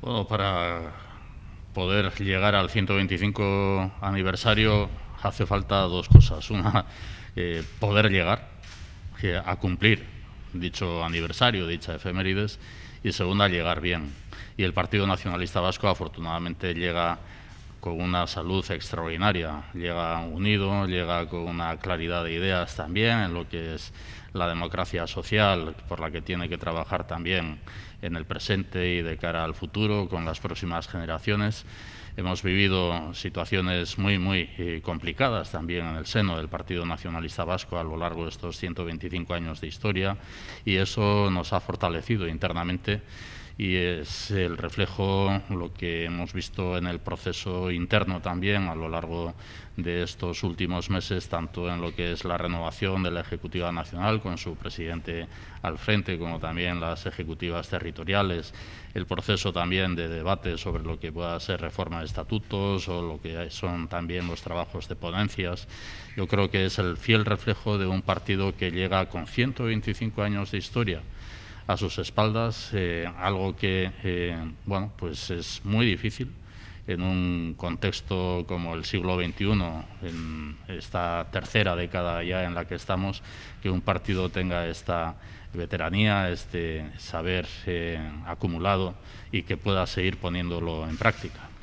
Bueno, para poder llegar al 125 aniversario hace falta dos cosas. Una, eh, poder llegar a cumplir dicho aniversario, dicha efemérides, y segunda, llegar bien. Y el Partido Nacionalista Vasco afortunadamente llega con una salud extraordinaria. Llega unido, llega con una claridad de ideas también en lo que es la democracia social, por la que tiene que trabajar también en el presente y de cara al futuro con las próximas generaciones. Hemos vivido situaciones muy, muy eh, complicadas también en el seno del Partido Nacionalista Vasco a lo largo de estos 125 años de historia y eso nos ha fortalecido internamente y es el reflejo, lo que hemos visto en el proceso interno también a lo largo de estos últimos meses, tanto en lo que es la renovación de la Ejecutiva Nacional con su presidente al frente, como también las ejecutivas territoriales, el proceso también de debate sobre lo que pueda ser reforma de estatutos o lo que son también los trabajos de ponencias. Yo creo que es el fiel reflejo de un partido que llega con 125 años de historia a sus espaldas, eh, algo que eh, bueno, pues es muy difícil en un contexto como el siglo XXI, en esta tercera década ya en la que estamos, que un partido tenga esta veteranía, este saber eh, acumulado y que pueda seguir poniéndolo en práctica.